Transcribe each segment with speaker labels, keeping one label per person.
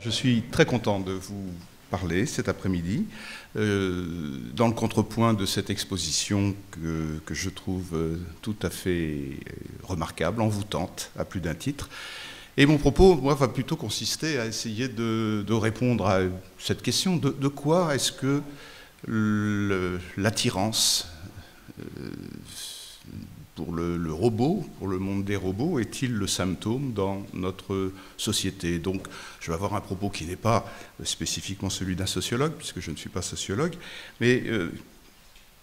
Speaker 1: Je suis très content de vous parler cet après-midi euh, dans le contrepoint de cette exposition que, je trouve euh, tout à fait euh, remarquable, envoûtante à plus d'un titre. Et mon propos, moi, va plutôt consister à essayer de, répondre à cette question de quoi est-ce que l'attirance pour le, robot, pour le monde des robots, est-il le symptôme dans notre société Donc, je vais avoir un propos qui n'est pas spécifiquement celui d'un sociologue, puisque je ne suis pas sociologue, mais euh,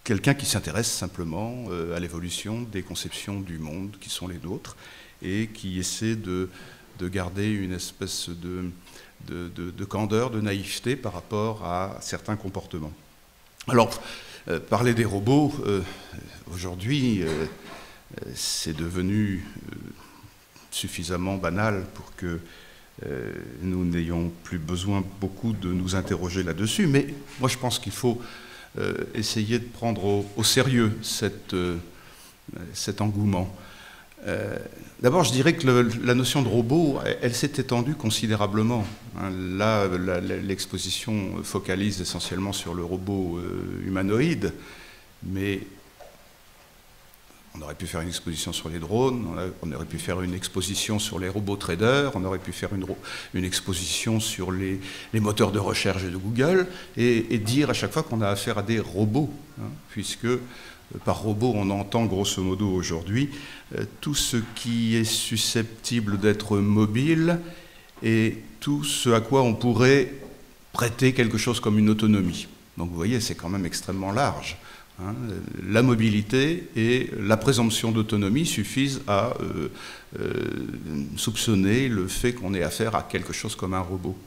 Speaker 1: quelqu'un qui s'intéresse simplement euh, à l'évolution des conceptions du monde qui sont les nôtres et qui essaie de, garder une espèce de, candeur, de naïveté par rapport à certains comportements. Alors, euh, parler des robots, aujourd'hui, euh, c'est devenu euh, suffisamment banal pour que euh, nous n'ayons plus besoin beaucoup de nous interroger là-dessus. Mais moi, je pense qu'il faut essayer de prendre au, sérieux cette, cet engouement. D'abord, je dirais que la notion de robot, elle, s'est étendue considérablement. Hein. là, l'exposition focalise essentiellement sur le robot humanoïde, mais on aurait pu faire une exposition sur les drones, on, aurait pu faire une exposition sur les robots traders, on aurait pu faire une, exposition sur les, moteurs de recherche de Google, et, dire à chaque fois qu'on a affaire à des robots, hein, puisque euh, par robot, on entend grosso modo aujourd'hui euh, tout ce qui est susceptible d'être mobile et tout ce à quoi on pourrait prêter quelque chose comme une autonomie. Donc vous voyez, c'est quand même extrêmement large. Hein, la mobilité et la présomption d'autonomie suffisent à euh, euh, soupçonner le fait qu'on ait affaire à quelque chose comme un robot.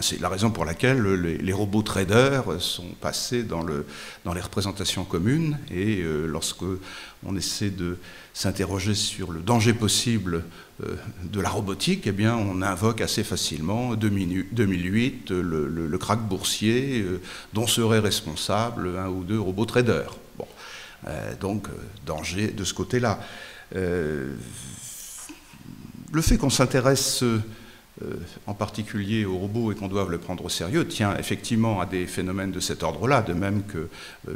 Speaker 1: C'est la raison pour laquelle les, robots traders sont passés dans, les représentations communes et euh, lorsque on essaie de s'interroger sur le danger possible euh, de la robotique, eh bien, on invoque assez facilement 2008 le, le, crack boursier euh, dont seraient responsables un ou deux robots traders. Bon. donc, danger de ce côté-là. le fait qu'on s'intéresse euh, en particulier aux robots et qu'on doive le prendre au sérieux, tient effectivement à des phénomènes de cet ordre-là, de même que euh,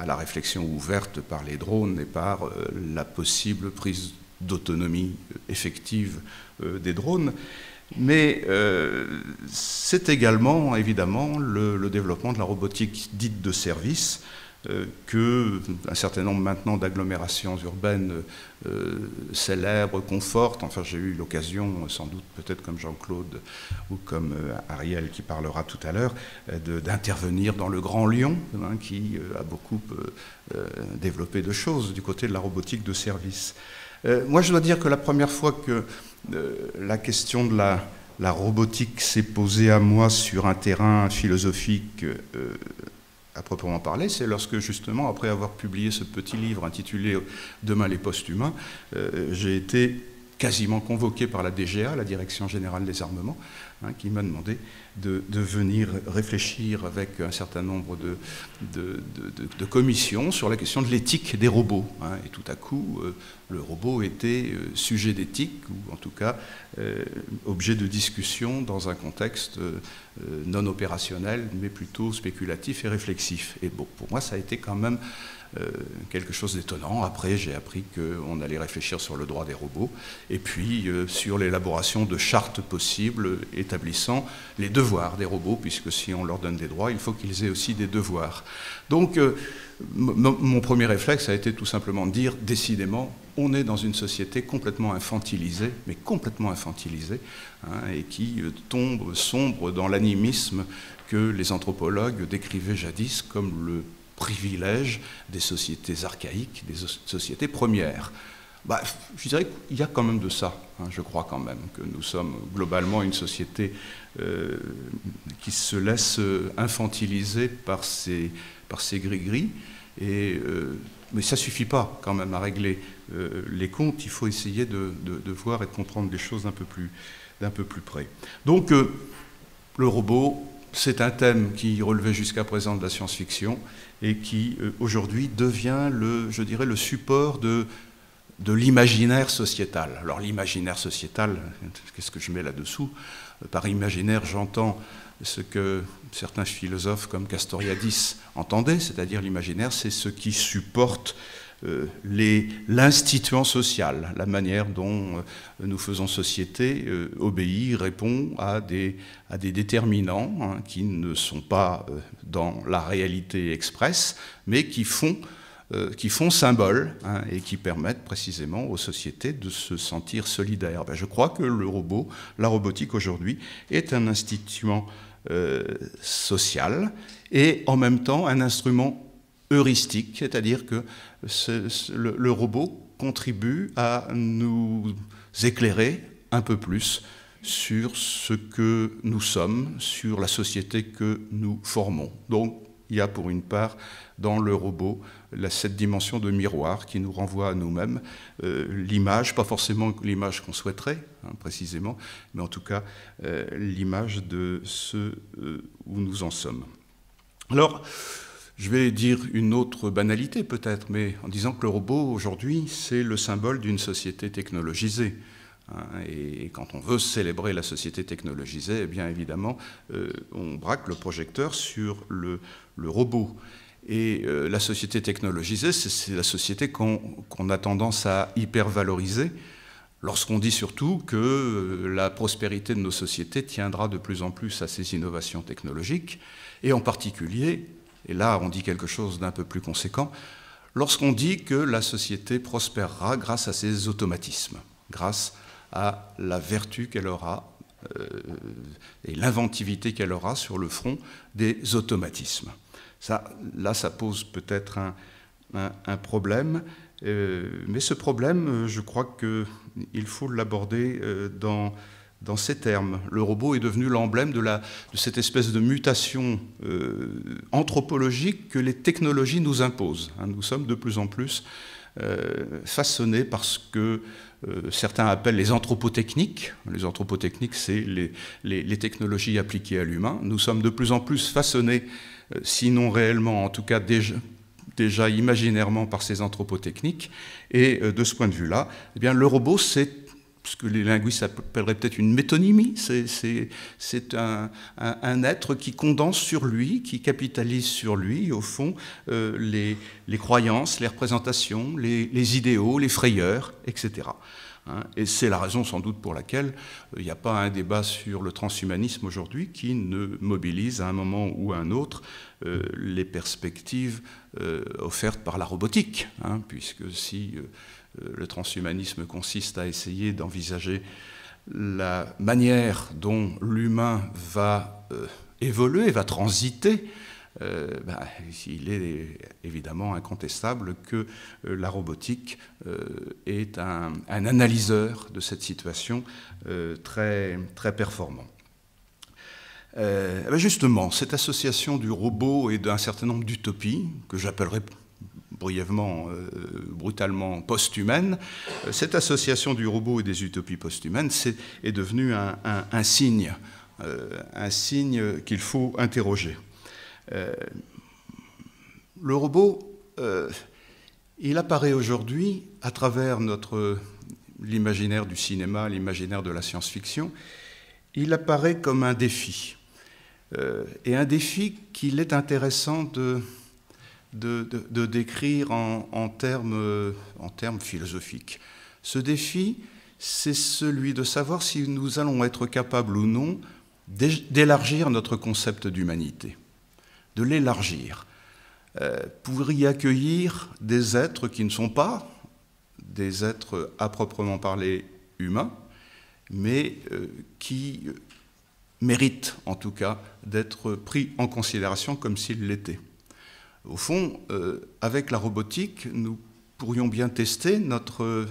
Speaker 1: à la réflexion ouverte par les drones et par euh, la possible prise d'autonomie effective des drones. Mais c'est également, évidemment, le, développement de la robotique dite de service, euh, que un certain nombre maintenant d'agglomérations urbaines euh, célèbres confortent. Enfin, j'ai eu l'occasion, sans doute peut-être comme Jean-Claude ou comme euh, Ariel qui parlera tout à l'heure, d'intervenir dans le Grand Lyon, hein, qui a beaucoup développé de choses du côté de la robotique de service. moi, je dois dire que la première fois que la question de la, la robotique s'est posée à moi sur un terrain philosophique à proprement parler, c'est lorsque justement, après avoir publié ce petit livre intitulé Demain les postes humains, euh, j'ai été quasiment convoqué par la DGA, la Direction générale des armements, Hein, qui m'a demandé de, venir réfléchir avec un certain nombre de, commissions sur la question de l'éthique des robots. Hein. et tout à coup, euh, le robot était euh, sujet d'éthique, ou en tout cas euh, objet de discussion dans un contexte non opérationnel, mais plutôt spéculatif et réflexif. Et bon, pour moi, ça a été quand même euh, quelque chose d'étonnant. Après, j'ai appris qu'on allait réfléchir sur le droit des robots et puis euh, sur l'élaboration de chartes possibles établissant les devoirs des robots, puisque si on leur donne des droits, il faut qu'ils aient aussi des devoirs. Donc, euh, mon premier réflexe a été tout simplement de dire, décidément, on est dans une société complètement infantilisée, mais complètement infantilisée, hein, et qui tombe sombre dans l'animisme que les anthropologues décrivaient jadis comme le privilèges des sociétés archaïques, des sociétés premières. Bah, je dirais qu'il y a quand même de ça, hein, je crois quand même, que nous sommes globalement une société euh, qui se laisse euh, infantiliser par ces, par ces gris-gris. Et, euh, mais ça ne suffit pas quand même à régler les comptes, il faut essayer de, de, voir et de comprendre des choses d'un peu plus, d'un peu plus près. Donc le robot, c'est un thème qui relevait jusqu'à présent de la science-fiction et qui euh, aujourd'hui devient le, je dirais, le support de, de l'imaginaire sociétal. Alors l'imaginaire sociétal, qu'est-ce que je mets là-dessous euh, Par imaginaire, j'entends ce que certains philosophes comme Castoriadis entendaient, c'est-à-dire l'imaginaire, c'est ce qui supporte euh, l'instituant social, la manière dont euh, nous faisons société euh, obéit, répond à des, à des déterminants hein, qui ne sont pas dans la réalité expresse, mais qui font qui font symbole hein, et qui permettent précisément aux sociétés de se sentir solidaires. Ben, je crois que le robot, la robotique aujourd'hui, est un instituant social et en même temps un instrument heuristique, c'est-à-dire que ce, le, robot contribue à nous éclairer un peu plus sur ce que nous sommes, sur la société que nous formons. Donc il y a pour une part dans le robot la, cette dimension de miroir qui nous renvoie à nous-mêmes, euh, l'image, pas forcément l'image qu'on souhaiterait hein, précisément, mais en tout cas euh, l'image de ce euh, où nous en sommes. Alors, je vais dire une autre banalité peut-être, mais en disant que le robot aujourd'hui, c'est le symbole d'une société technologisée. Hein. Et quand on veut célébrer la société technologisée, eh bien évidemment, euh, on braque le projecteur sur le, robot. Et euh, la société technologisée, c'est la société qu'on a tendance à hypervaloriser lorsqu'on dit surtout que euh, la prospérité de nos sociétés tiendra de plus en plus à ces innovations technologiques, et en particulier et là, on dit quelque chose d'un peu plus conséquent, lorsqu'on dit que la société prospérera grâce à ses automatismes, grâce à la vertu qu'elle aura euh, et l'inventivité qu'elle aura sur le front des automatismes. Ça, là, ça pose peut-être un, problème, euh, mais ce problème, euh, je crois qu'il faut l'aborder dans dans ces termes. Le robot est devenu l'emblème de, cette espèce de mutation euh, anthropologique que les technologies nous imposent. Hein. nous sommes de plus en plus euh, façonnés par ce que euh, certains appellent les anthropotechniques. Les anthropotechniques, c'est les, technologies appliquées à l'humain. Nous sommes de plus en plus façonnés, sinon réellement, en tout cas déjà, déjà imaginairement par ces anthropotechniques. Et de ce point de vue-là, eh le robot, c'est ce que les linguistes appelleraient peut-être une métonymie. C'est un, un, être qui condense sur lui, qui capitalise sur lui, au fond, euh, les, les, croyances, les représentations, les, idéaux, les frayeurs, etc. Hein, et c'est la raison sans doute pour laquelle euh, il n'y a pas un débat sur le transhumanisme aujourd'hui qui ne mobilise à un moment ou à un autre euh, les perspectives offertes par la robotique, hein, puisque si euh, le transhumanisme consiste à essayer d'envisager la manière dont l'humain va euh, évoluer, va transiter, euh, bah, il est évidemment incontestable que la robotique est un, analyseur de cette situation très, très performant. Bah, justement, cette association du robot et d'un certain nombre d'utopies, que j'appellerais brièvement, euh, brutalement post-humaine, euh, cette association du robot et des utopies post-humaines est, devenue un, signe, euh, un signe qu'il faut interroger. le robot, il apparaît aujourd'hui à travers notre l'imaginaire du cinéma, l'imaginaire de la science-fiction, il apparaît comme un défi. et un défi qu'il est intéressant de, de, décrire termes, euh, en termes philosophiques. Ce défi, c'est celui de savoir si nous allons être capables ou non d'élargir notre concept d'humanité, de l'élargir, euh, pour y accueillir des êtres qui ne sont pas des êtres à proprement parler humains, mais euh, qui méritent en tout cas d'être pris en considération comme s'ils l'étaient. Au fond, euh, avec la robotique, nous pourrions bien tester notre,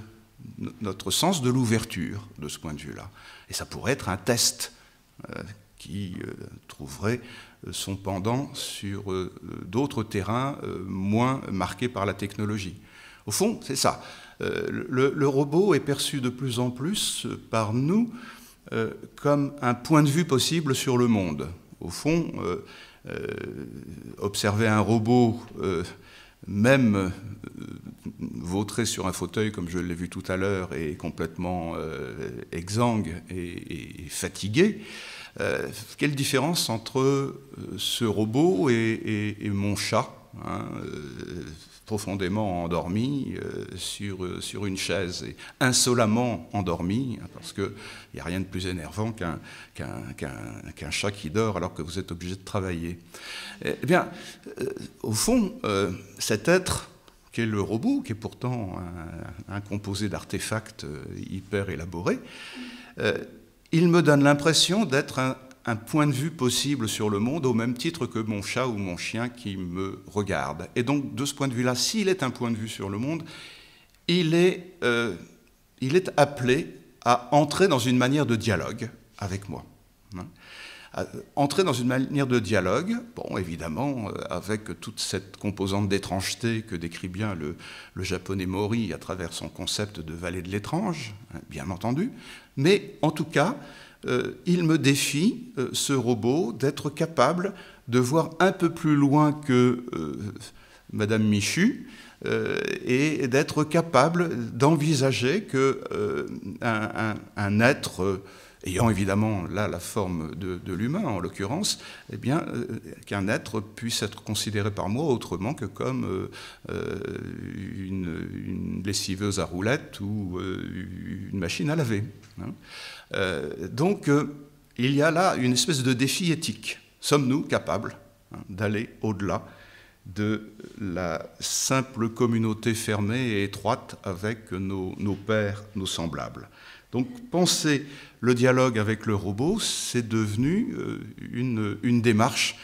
Speaker 1: notre sens de l'ouverture de ce point de vue-là. Et ça pourrait être un test euh, qui euh, trouverait son pendant sur d'autres terrains moins marqués par la technologie. Au fond, c'est ça. Le, le, robot est perçu de plus en plus par nous comme un point de vue possible sur le monde. Au fond, euh, observer un robot, euh, même euh, vautré sur un fauteuil, comme je l'ai vu tout à l'heure, et complètement exsangue et, fatigué, quelle différence entre ce robot et, mon chat hein, profondément endormi euh, sur, euh, sur une chaise, et insolemment endormi, hein, parce qu'il n'y a rien de plus énervant qu'un qu'un chat qui dort alors que vous êtes obligé de travailler. Eh, eh bien, euh, au fond, cet être qui est le robot, qui est pourtant un, un composé d'artefacts hyper élaborés, il me donne l'impression d'être un, un point de vue possible sur le monde au même titre que mon chat ou mon chien qui me regarde. Et donc, de ce point de vue-là, s'il est un point de vue sur le monde, il est, euh, il est appelé à entrer dans une manière de dialogue avec moi. Hein. Euh, entrer dans une manière de dialogue, bon, évidemment, euh, avec toute cette composante d'étrangeté que décrit bien le, le japonais Mori à travers son concept de vallée de l'étrange, hein, bien entendu, mais en tout cas, euh, il me défie, euh, ce robot, d'être capable de voir un peu plus loin que euh, Madame Michu, et d'être capable d'envisager que un, être ayant évidemment là la forme de, l'humain en l'occurrence, eh bien, euh, qu'un être puisse être considéré par moi autrement que comme euh, euh, une, lessiveuse à roulette ou une machine à laver. Hein. donc, il y a là une espèce de défi éthique. Sommes-nous capables hein, d'aller au-delà de la simple communauté fermée et étroite avec nos, nos pères, nos semblables. Donc penser le dialogue avec le robot, c'est devenu euh, une, démarche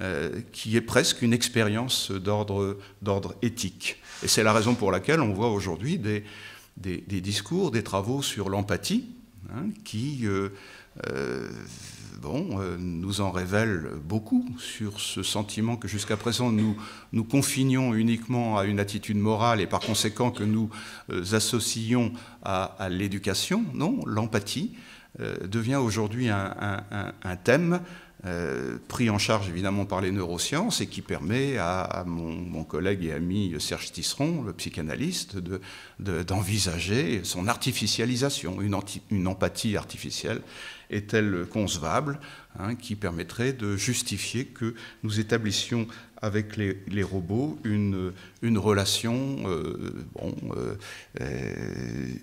Speaker 1: euh, qui est presque une expérience d'ordre éthique. Et c'est la raison pour laquelle on voit aujourd'hui des, discours, des travaux sur l'empathie, hein, qui euh, nous en révèlent beaucoup sur ce sentiment que jusqu'à présent nous confinions uniquement à une attitude morale et par conséquent que nous associons à l'éducation. Non, l'empathie, euh, devient aujourd'hui un, thème euh, pris en charge évidemment par les neurosciences et qui permet à, mon, collègue et ami Serge Tisseron, le psychanalyste, d'envisager son artificialisation. Une, empathie artificielle est-elle concevable hein, qui permettrait de justifier que nous établissions avec les, robots une, relation euh, euh,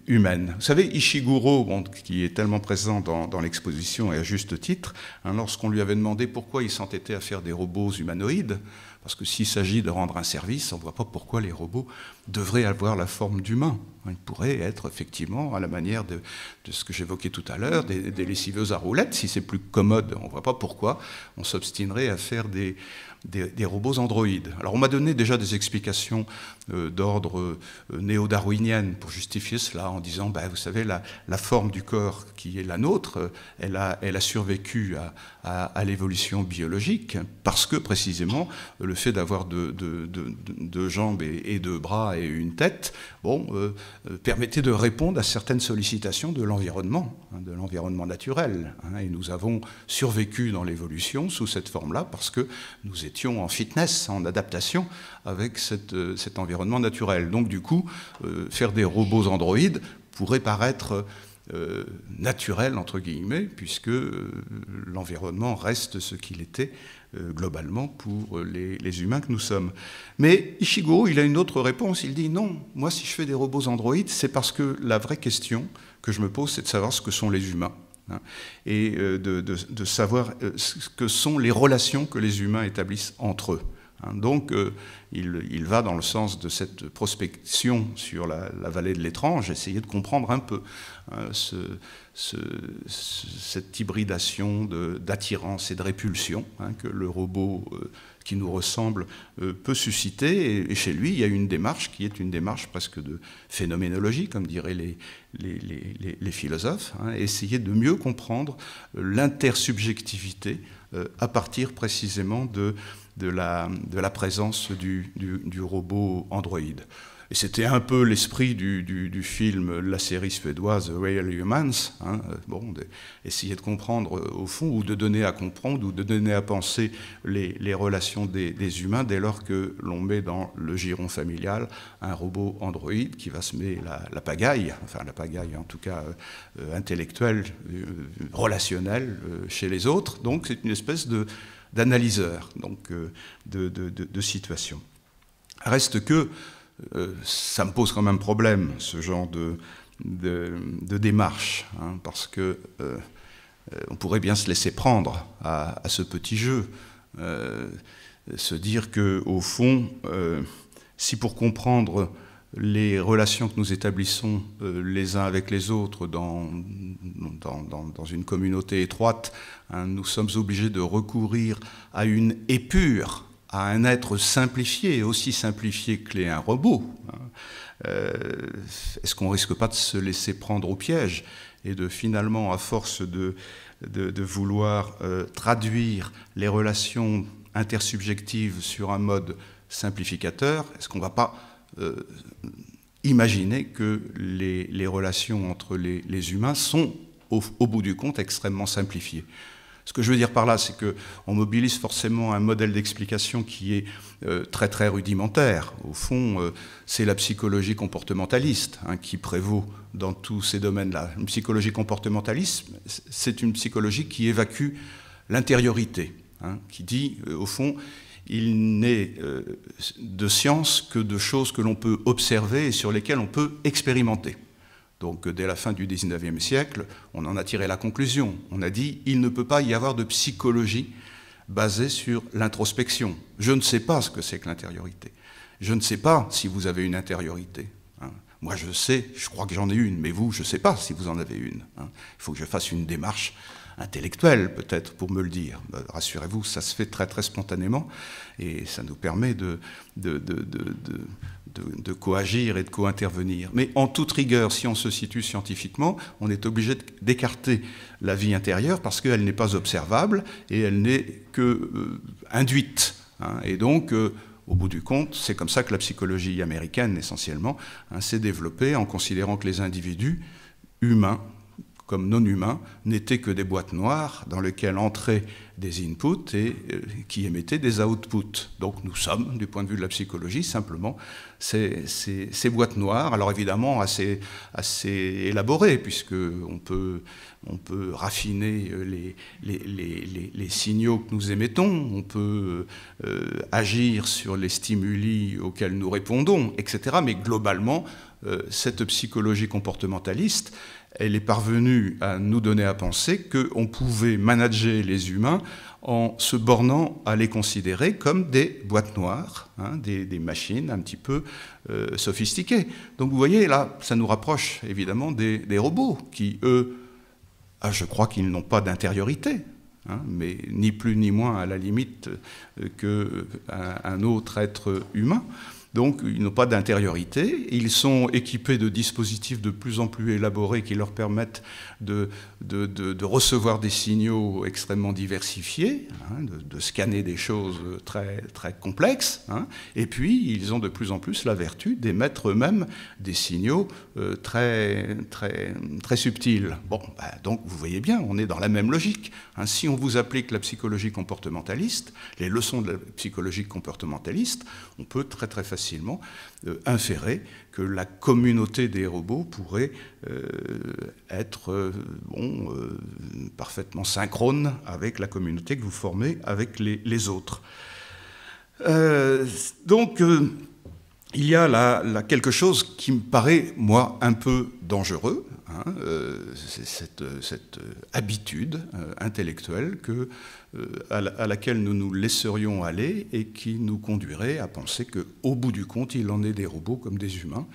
Speaker 1: humaine. Vous savez, Ishiguro, qui est tellement présent dans, l'exposition et à juste titre, hein, lorsqu'on lui avait demandé pourquoi il s'entêtait à faire des robots humanoïdes, parce que s'il s'agit de rendre un service, on ne voit pas pourquoi les robots devrait avoir la forme d'humain. Il pourrait être effectivement à la manière de, ce que j'évoquais tout à l'heure, des, lessiveuses à roulettes, si c'est plus commode. On ne voit pas pourquoi on s'obstinerait à faire des, des, robots androïdes. Alors on m'a donné déjà des explications euh, d'ordre euh, néo-darwinienne pour justifier cela en disant, ben, vous savez, la, forme du corps qui est la nôtre, elle a, elle a survécu à, l'évolution biologique parce que précisément le fait d'avoir deux de, de, jambes et, et deux bras et une tête, bon, euh, euh, permettait de répondre à certaines sollicitations de l'environnement, hein, de l'environnement naturel. Hein, et nous avons survécu dans l'évolution sous cette forme-là parce que nous étions en fitness, en adaptation avec cette, euh, cet environnement naturel. Donc du coup, faire des robots androïdes pourrait paraître... naturel, entre guillemets, puisque l'environnement reste ce qu'il était euh, globalement pour les, humains que nous sommes. Mais Ishiguro, il a une autre réponse. Il dit non, moi si je fais des robots androïdes, c'est parce que la vraie question que je me pose, c'est de savoir ce que sont les humains hein, et euh, de savoir euh, ce que sont les relations que les humains établissent entre eux. Hein, donc euh, il, va dans le sens de cette prospection sur la, vallée de l'étrange, essayer de comprendre un peu hein, ce, cette hybridation d'attirance et de répulsion hein, que le robot euh, qui nous ressemble euh, peut susciter. Et, chez lui, il y a une démarche qui est une démarche presque de phénoménologie, comme diraient les, les, philosophes, essayer de mieux comprendre l'intersubjectivité à partir précisément de de la, de la présence du, du, robot androïde. Et c'était un peu l'esprit du, du, film, la série suédoise Real Humans. Hein, euh, bon, essayer de comprendre euh, au fond, ou de donner à comprendre, ou de donner à penser les, les relations des, des, humains dès lors que l'on met dans le giron familial un robot androïde qui va semer la, la pagaille, enfin la pagaille en tout cas euh, intellectuelle, relationnelle chez les autres. Donc c'est une espèce de d'analyseur donc euh, de, de, situation. Reste que euh, ça me pose quand même problème, ce genre de, démarche, hein, parce que euh, on pourrait bien se laisser prendre à, ce petit jeu, se dire que au fond, si pour comprendre les relations que nous établissons euh, les uns avec les autres dans, dans, une communauté étroite, hein, nous sommes obligés de recourir à une épure, à un être simplifié, aussi simplifié que un robot. Hein. Euh, est-ce qu'on risque pas de se laisser prendre au piège et de finalement, à force de, de, vouloir euh, traduire les relations intersubjectives sur un mode simplificateur, est-ce qu'on ne va pas Imaginez que les, relations entre les, humains sont, au, bout du compte, extrêmement simplifiées. Ce que je veux dire par là, c'est qu'on mobilise forcément un modèle d'explication qui est euh, très très rudimentaire. Au fond, euh, c'est la psychologie comportementaliste hein, qui prévaut dans tous ces domaines-là. Une psychologie comportementaliste, c'est une psychologie qui évacue l'intériorité, hein, qui dit, euh, au fond, il n'est euh, de science que de choses que l'on peut observer et sur lesquelles on peut expérimenter. Donc dès la fin du 19e siècle, on en a tiré la conclusion. On a dit, il ne peut pas y avoir de psychologie basée sur l'introspection. Je ne sais pas ce que c'est que l'intériorité. Je ne sais pas si vous avez une intériorité. Hein. Moi, je sais, je crois que j'en ai une, mais vous, je ne sais pas si vous en avez une. Hein. Il faut que je fasse une démarche intellectuel peut-être pour me le dire. Bah, rassurez-vous, ça se fait très très spontanément et ça nous permet de, coagir et de co-intervenir. Mais en toute rigueur, si on se situe scientifiquement, on est obligé d'écarter la vie intérieure parce qu'elle n'est pas observable et elle n'est que euh, induite. Hein. Et donc, euh, au bout du compte, c'est comme ça que la psychologie américaine essentiellement hein, s'est développée en considérant que les individus humains comme non humains n'étaient que des boîtes noires dans lesquelles entraient des inputs et euh, qui émettaient des outputs. Donc nous sommes, du point de vue de la psychologie, simplement ces, boîtes noires, alors évidemment assez, assez élaborées, puisqu'on peut, on peut raffiner les, signaux que nous émettons, on peut euh, agir sur les stimuli auxquels nous répondons, etc. Mais globalement, euh, cette psychologie comportementaliste, elle est parvenue à nous donner à penser qu'on pouvait manager les humains en se bornant à les considérer comme des boîtes noires, hein, des, machines un petit peu euh, sophistiquées. Donc vous voyez, là, ça nous rapproche évidemment des, robots qui, eux, ah, je crois qu'ils n'ont pas d'intériorité, hein, mais ni plus ni moins à la limite euh, qu'un euh, autre être humain. Donc ils n'ont pas d'intériorité. Ils sont équipés de dispositifs de plus en plus élaborés qui leur permettent de, recevoir des signaux extrêmement diversifiés, hein, de, scanner des choses très, très complexes. Hein. Et puis ils ont de plus en plus la vertu d'émettre eux-mêmes des signaux euh, très, très, très subtils. Bon, bah, donc vous voyez bien, on est dans la même logique. Ainsi, hein. Si on vous applique la psychologie comportementaliste, les leçons de la psychologie comportementaliste, on peut très très facilement facilement euh, inférer que la communauté des robots pourrait euh, être euh, bon, parfaitement synchrone avec la communauté que vous formez avec les, autres. donc, il y a là, quelque chose qui me paraît, moi, un peu dangereux, hein, c'est cette, habitude intellectuelle que euh, à laquelle nous nous laisserions aller et qui nous conduirait à penser qu'au bout du compte, il en est des robots comme des humains.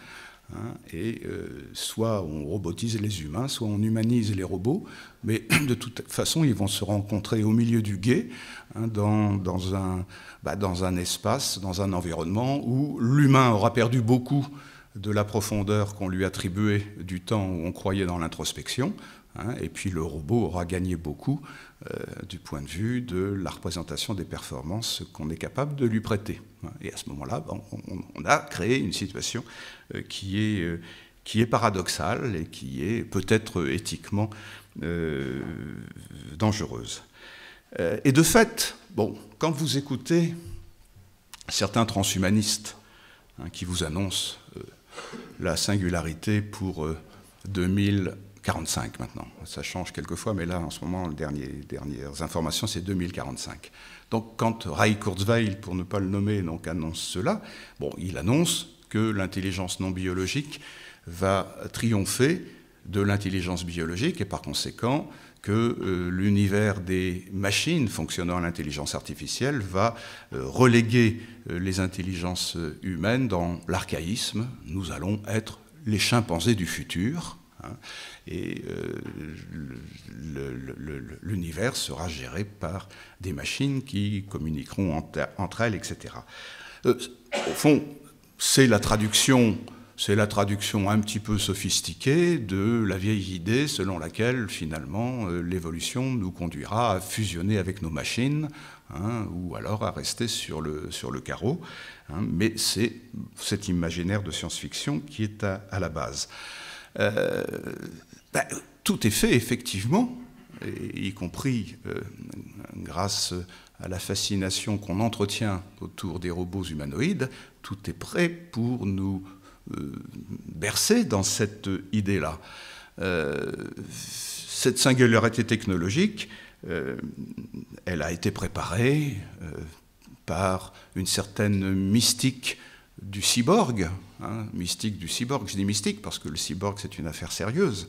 Speaker 1: Hein, et euh, soit on robotise les humains, soit on humanise les robots, mais de toute façon, ils vont se rencontrer au milieu du guet, hein, bah, dans un espace, dans un environnement où l'humain aura perdu beaucoup de la profondeur qu'on lui attribuait du temps où on croyait dans l'introspection, Hein. et puis le robot aura gagné beaucoup euh, du point de vue de la représentation des performances qu'on est capable de lui prêter. Hein. Et à ce moment-là, ben, on, a créé une situation euh, qui, est, euh, qui est paradoxale et qui est peut-être éthiquement dangereuse. et de fait, bon, quand vous écoutez certains transhumanistes hein, qui vous annoncent la singularité pour 2000 45 maintenant. Ça change quelquefois, mais là, en ce moment, les dernières informations, c'est 2045. Donc, quand Ray Kurzweil, pour ne pas le nommer, donc, annonce cela, bon, il annonce que l'intelligence non biologique va triompher de l'intelligence biologique et par conséquent que euh, l'univers des machines fonctionnant à l'intelligence artificielle va euh, reléguer euh, les intelligences humaines dans l'archaïsme. Nous allons être les chimpanzés du futur. Hein et euh, l'univers sera géré par des machines qui communiqueront entre, elles, etc. Euh, au fond, c'est la traduction c'est la traduction un petit peu sophistiquée de la vieille idée selon laquelle finalement euh, l'évolution nous conduira à fusionner avec nos machines hein, ou alors à rester sur le, sur le carreau. Hein. mais c'est cet imaginaire de science-fiction qui est à, à la base. Euh, bah, tout est fait, effectivement, y compris euh, grâce à la fascination qu'on entretient autour des robots humanoïdes, tout est prêt pour nous euh, bercer dans cette idée-là. Euh, cette singularité technologique, elle a été préparée par une certaine mystique du cyborg, hein, mystique du cyborg, je dis mystique parce que le cyborg c'est une affaire sérieuse,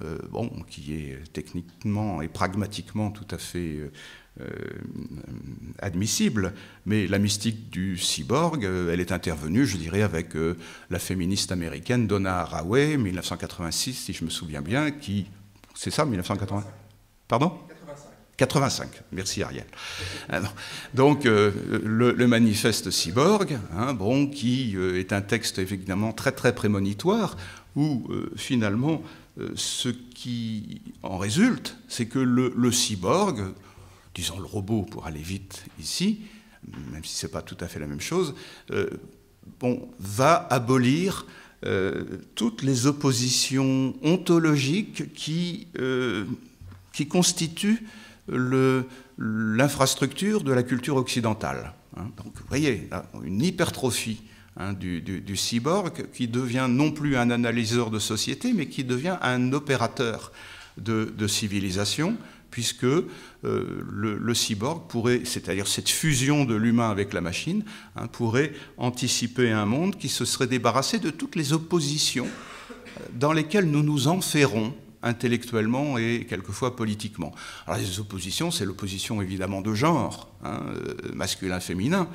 Speaker 1: euh, bon, qui est techniquement et pragmatiquement tout à fait euh, euh, admissible, mais la mystique du cyborg, elle est intervenue, je dirais, avec la féministe américaine Donna Haraway, 1986, si je me souviens bien, qui... C'est ça, 1980 Pardon 85, merci Ariel. Ah, Donc le, manifeste cyborg, hein, bon, qui est un texte évidemment très très prémonitoire, où finalement euh, ce qui en résulte, c'est que le, cyborg, disons le robot pour aller vite ici, même si ce n'est pas tout à fait la même chose, euh, bon, va abolir euh, toutes les oppositions ontologiques qui, constituent l'infrastructure de la culture occidentale. Hein, donc vous voyez, une hypertrophie Hein, du, cyborg, qui devient non plus un analyseur de société, mais qui devient un opérateur de, civilisation, puisque euh, le, cyborg pourrait, c'est-à-dire cette fusion de l'humain avec la machine, hein, pourrait anticiper un monde qui se serait débarrassé de toutes les oppositions euh, dans lesquelles nous nous enferrons intellectuellement et quelquefois politiquement. Alors les oppositions, c'est l'opposition évidemment de genre, hein, euh, masculin-féminin,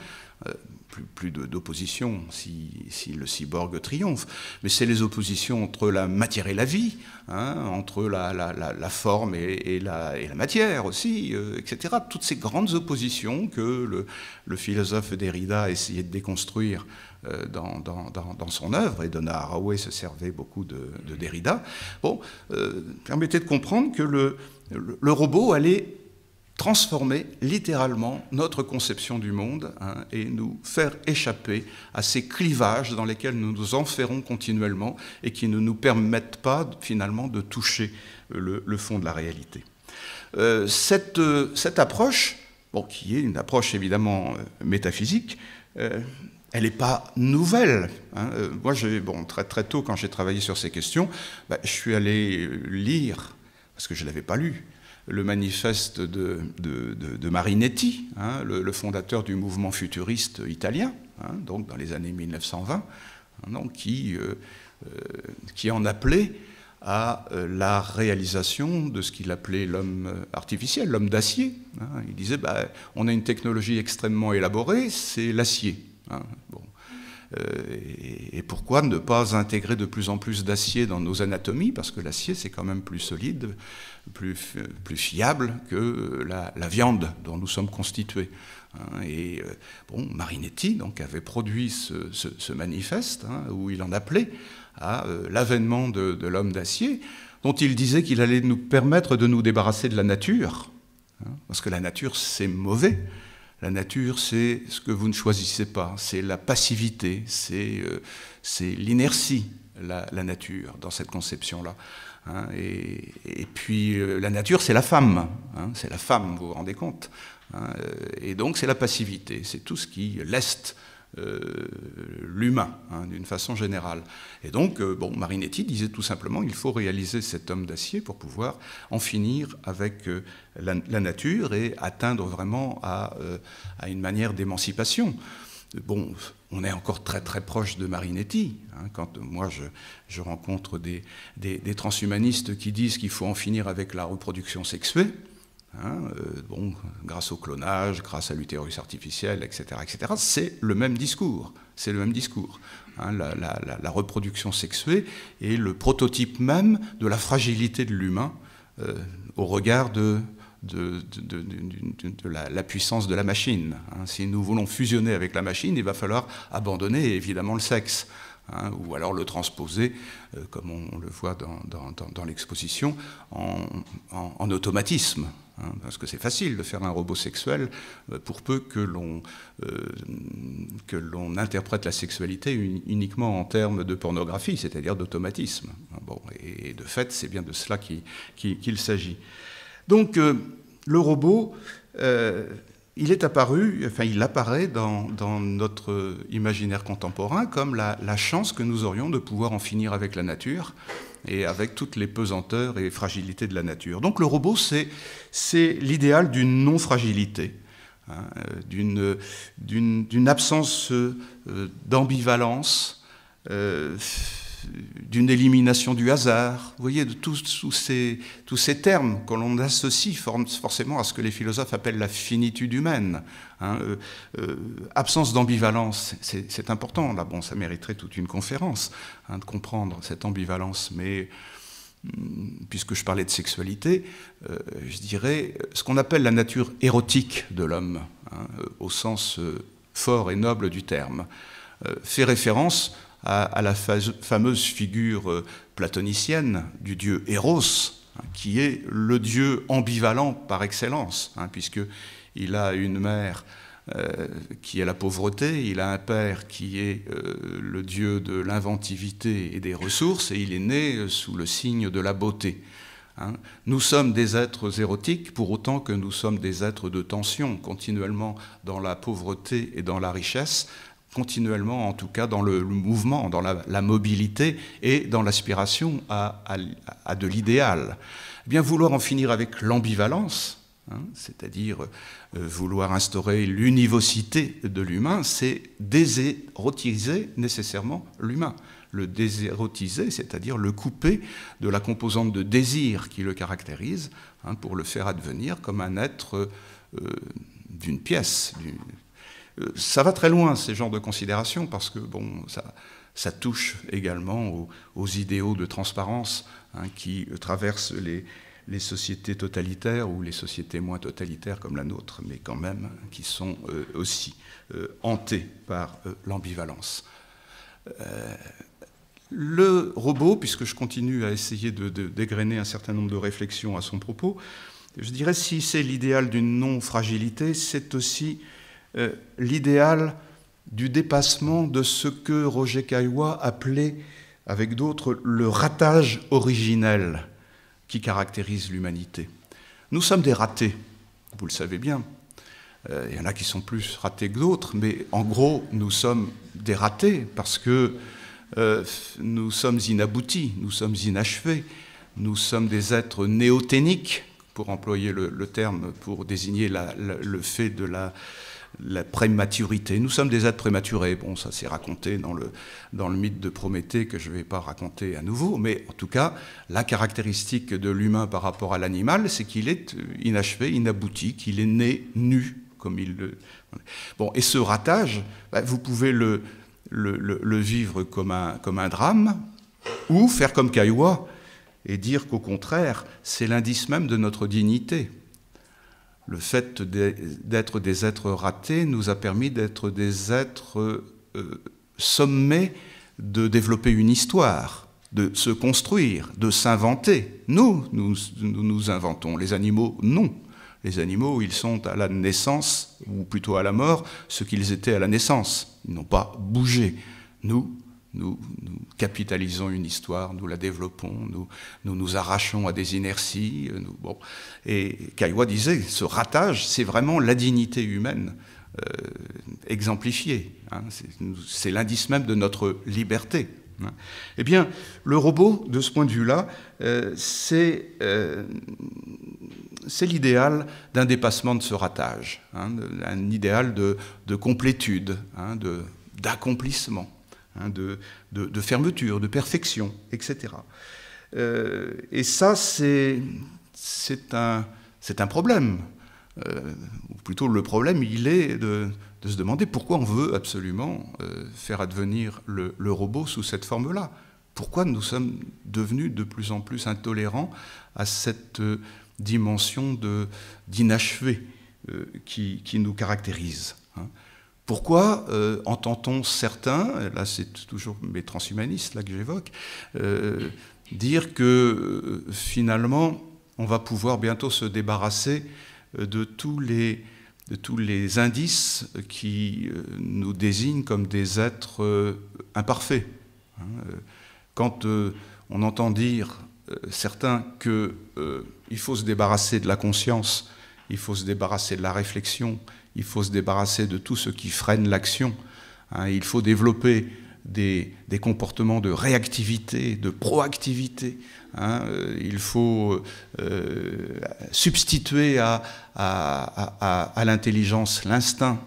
Speaker 1: euh, plus, plus d'opposition si, le cyborg triomphe, mais c'est les oppositions entre la matière et la vie, hein, entre la, forme et, la, matière aussi, euh, etc. Toutes ces grandes oppositions que le, philosophe Derrida essayait de déconstruire euh, dans, son œuvre, et Donna Haraway se servait beaucoup de, Derrida, bon, permettait de comprendre que le robot allait transformer littéralement notre conception du monde hein, et nous faire échapper à ces clivages dans lesquels nous nous enferrons continuellement et qui ne nous permettent pas finalement de toucher euh, le, fond de la réalité. Euh, cette, euh, cette, approche, qui est une approche évidemment métaphysique, elle n'est pas nouvelle. Hein. moi, bon, très, très tôt, quand j'ai travaillé sur ces questions, bah, je suis allé lire, parce que je ne l'avais pas lu, le manifeste de, Marinetti, hein, le, fondateur du mouvement futuriste italien, hein, donc dans les années 1920, hein, donc qui, euh, euh, qui en appelait à euh, la réalisation de ce qu'il appelait l'homme artificiel, l'homme d'acier. Il disait, bah, on a une technologie extrêmement élaborée, c'est l'acier. Bon, euh, et, pourquoi ne pas intégrer de plus en plus d'acier dans nos anatomies Parce que l'acier, c'est quand même plus solide, plus, fiable que la, viande dont nous sommes constitués. Hein. Et euh, bon, Marinetti donc, avait produit ce, manifeste hein, où il en appelait à euh, l'avènement de, l'homme d'acier, dont il disait qu'il allait nous permettre de nous débarrasser de la nature, hein. parce que la nature, c'est mauvais. La nature, c'est ce que vous ne choisissez pas, c'est la passivité, c'est euh, l'inertie, la, nature, dans cette conception-là. Hein. et, puis, euh, la nature, c'est la femme, hein. c'est la femme, vous vous rendez compte. Hein. et donc, c'est la passivité, c'est tout ce qui leste euh, l'humain, hein, d'une façon générale. Et donc, euh, bon, Marinetti disait tout simplement il faut réaliser cet homme d'acier pour pouvoir en finir avec euh, la, nature et atteindre vraiment à, une manière d'émancipation. Bon, on est encore très très proche de Marinetti. Hein, quand moi je, rencontre des transhumanistes qui disent qu'il faut en finir avec la reproduction sexuée, Hein, euh, bon, grâce au clonage, grâce à l'utérus artificiel, etc., etc. C'est le même discours. C'est le même discours. Hein, la, reproduction sexuée est le prototype même de la fragilité de l'humain euh, au regard de, la, puissance de la machine. Hein. si nous voulons fusionner avec la machine, il va falloir abandonner évidemment le sexe. ou alors le transposer, euh, comme on, le voit dans, l'exposition, en automatisme. Hein, parce que c'est facile de faire un robot sexuel euh, pour peu euh, que l'on interprète la sexualité uniquement en termes de pornographie, c'est-à-dire d'automatisme. Hein, bon, et, de fait, c'est bien de cela qu'il s'agit. Donc, euh, le robot, il est apparu, il apparaît dans, notre imaginaire contemporain comme la, chance que nous aurions de pouvoir en finir avec la nature et avec toutes les pesanteurs et fragilités de la nature. Donc le robot, c'est l'idéal d'une non-fragilité, hein, euh, d'une absence euh, d'ambivalence. Euh, d'une élimination du hasard, vous voyez, de tous, ces, termes que l'on associe forcément à ce que les philosophes appellent la finitude humaine. Hein. Euh, euh, absence d'ambivalence, c'est important, là, bon, ça mériterait toute une conférence hein, de comprendre cette ambivalence, mais hmm, puisque je parlais de sexualité, euh, je dirais ce qu'on appelle la nature érotique de l'homme, hein, au sens fort et noble du terme, fait référence à, la fameuse figure euh, platonicienne du dieu Eros, hein, qui est le dieu ambivalent par excellence, hein, il a une mère euh, qui est la pauvreté, il a un père qui est euh, le dieu de l'inventivité et des ressources, et il est né sous le signe de la beauté. Hein. Nous sommes des êtres érotiques pour autant que nous sommes des êtres de tension, continuellement dans la pauvreté et dans la richesse, continuellement, en tout cas dans le, mouvement, dans la, mobilité et dans l'aspiration à, de l'idéal. Eh bien vouloir en finir avec l'ambivalence, hein, c'est-à-dire euh, vouloir instaurer l'univocité de l'humain, c'est désérotiser nécessairement l'humain le désérotiser, c'est-à-dire le couper de la composante de désir qui le caractérise, hein, pour le faire advenir comme un être euh, d'une pièce, euh, ça va très loin, ces genres de considérations, parce que bon, ça, touche également aux, idéaux de transparence hein, qui traversent les, sociétés totalitaires ou les sociétés moins totalitaires comme la nôtre, mais quand même qui sont euh, aussi euh, hantées par l'ambivalence. le robot, puisque je continue à essayer de, dégrainer un certain nombre de réflexions à son propos, je dirais si c'est l'idéal d'une non-fragilité, c'est aussi euh, l'idéal du dépassement de ce que Roger Caillois appelait, avec d'autres, le ratage originel qui caractérise l'humanité. Nous sommes des ratés, vous le savez bien. Euh, il y en a qui sont plus ratés que d'autres, mais en gros, nous sommes des ratés parce que euh, nous sommes inaboutis, nous sommes inachevés, nous sommes des êtres néothéniques, pour employer le, terme pour désigner le fait de la, la prématurité. Nous sommes des êtres prématurés. Bon, ça s'est raconté dans le, dans le mythe de Prométhée que je ne vais pas raconter à nouveau, mais en tout cas, la caractéristique de l'humain par rapport à l'animal, c'est qu'il est euh, inachevé, inabouti, qu'il est né nu, comme il Bon, et ce ratage, bah, vous pouvez le, vivre comme un, comme un drame, ou faire comme Cailloua et dire qu'au contraire, c'est l'indice même de notre dignité le fait d'être des êtres ratés nous a permis d'être des êtres euh, sommés de développer une histoire, de se construire, de s'inventer. Nous, nous, nous nous inventons, les animaux, non. Les animaux, ils sont à la naissance, ou plutôt à la mort, ce qu'ils étaient à la naissance. Ils n'ont pas bougé. Nous, nous, capitalisons une histoire, nous la développons, nous nous, nous arrachons à des inerties. Euh, bon. Et Caillois disait, ce ratage, c'est vraiment la dignité humaine euh, exemplifiée. Hein. C'est l'indice même de notre liberté. Hein. Eh bien, le robot, de ce point de vue-là, euh, c'est l'idéal d'un dépassement de ce ratage, hein, un idéal de, de complétude, d'accomplissement. Hein, de, fermeture, de perfection, etc. Euh, et ça, c'est un, problème. Euh, ou plutôt le problème, il est de, se demander pourquoi on veut absolument euh, faire advenir le, robot sous cette forme-là. Pourquoi nous sommes devenus de plus en plus intolérants à cette dimension d'inachevé qui, nous caractérise. Hein. Pourquoi euh, entend-on certains, là c'est toujours mes transhumanistes là que j'évoque, euh, dire que euh, finalement on va pouvoir bientôt se débarrasser de tous les, de tous les indices qui nous désignent comme des êtres imparfaits hein, Quand on entend dire certains qu'il faut se débarrasser de la conscience, il faut se débarrasser de la réflexion, il faut se débarrasser de tout ce qui freine l'action. Hein. il faut développer des, comportements de réactivité, de proactivité. Hein. il faut euh, substituer à, à, l'intelligence l'instinct.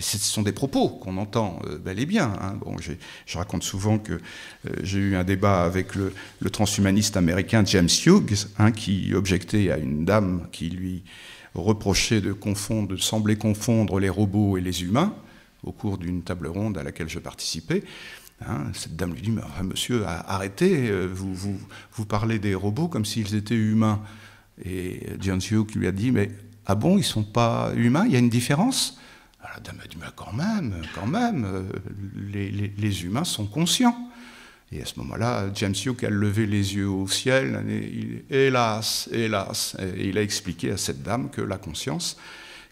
Speaker 1: Ce sont des propos qu'on entend euh, bel et bien. Hein. je raconte souvent que euh, j'ai eu un débat avec le, transhumaniste américain James Hughes, qui objectait à une dame qui lui reprocher de, confondre, de sembler confondre les robots et les humains au cours d'une table ronde à laquelle je participais. Hein, cette dame lui dit Monsieur, arrêtez, euh, vous, vous, vous parlez des robots comme s'ils étaient humains. Et Gianzio qui lui a dit Mais ah bon, ils ne sont pas humains Il y a une différence ah, la dame a dit Mais quand même, quand même, euh, les, les, les humains sont conscients. Et à ce moment-là, James Hughes a levé les yeux au ciel, et il, hélas, hélas, et il a expliqué à cette dame que la conscience,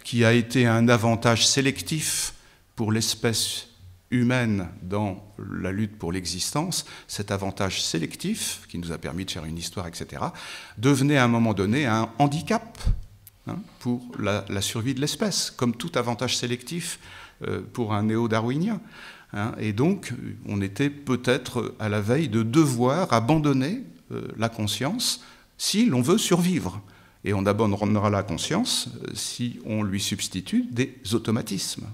Speaker 1: qui a été un avantage sélectif pour l'espèce humaine dans la lutte pour l'existence, cet avantage sélectif qui nous a permis de faire une histoire, etc., devenait à un moment donné un handicap hein, pour la, survie de l'espèce, comme tout avantage sélectif euh, pour un néo-darwinien. Hein, et donc, on était peut-être à la veille de devoir abandonner euh, la conscience si l'on veut survivre. Et on abandonnera la conscience euh, si on lui substitue des automatismes.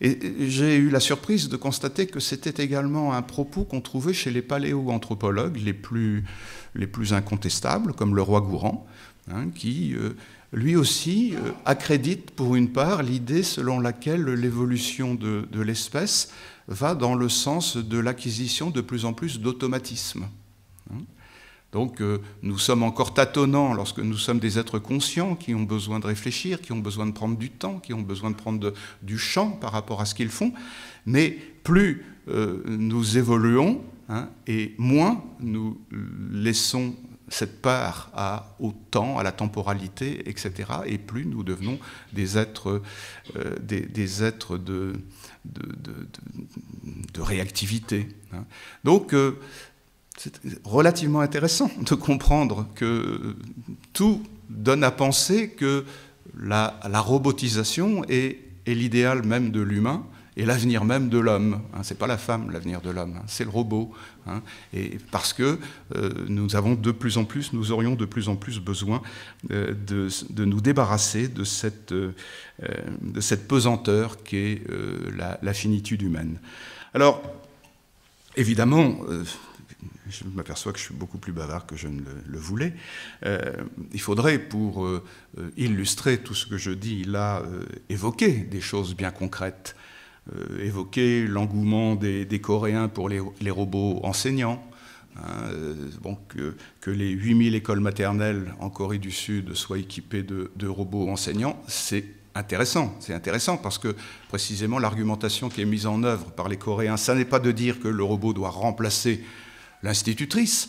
Speaker 1: Et j'ai eu la surprise de constater que c'était également un propos qu'on trouvait chez les paléo-anthropologues les plus, les plus incontestables, comme le roi Gourand, hein, qui euh, lui aussi euh, accrédite pour une part l'idée selon laquelle l'évolution de, l'espèce va dans le sens de l'acquisition de plus en plus d'automatisme. Hein. Donc euh, nous sommes encore tâtonnants lorsque nous sommes des êtres conscients qui ont besoin de réfléchir, qui ont besoin de prendre du temps, qui ont besoin de prendre du champ par rapport à ce qu'ils font, mais plus euh, nous évoluons hein, et moins nous laissons cette part à, au temps, à la temporalité, etc. Et plus nous devenons des êtres, euh, de, réactivité. Hein. Donc, euh, c'est relativement intéressant de comprendre que tout donne à penser que la, robotisation est l'idéal même de l'humain, et l'avenir même de l'homme. Ce hein, c'est pas la femme l'avenir de l'homme, hein, c'est le robot. Hein. et parce que euh, nous avons de plus en plus, nous aurions de plus en plus besoin euh, de, nous débarrasser de cette, euh, de cette pesanteur qu'est la, la, finitude humaine. Alors, évidemment je m'aperçois que je suis beaucoup plus bavard que je ne le, voulais. il faudrait, pour illustrer tout ce que je dis, il a des choses bien concrètes. Euh, évoquer l'engouement des, Coréens pour les, robots enseignants, donc, hein, euh, que, les 8000 écoles maternelles en Corée du Sud soient équipées de, robots enseignants, c'est intéressant. C'est intéressant parce que précisément l'argumentation qui est mise en œuvre par les Coréens, ça n'est pas de dire que le robot doit remplacer l'institutrice.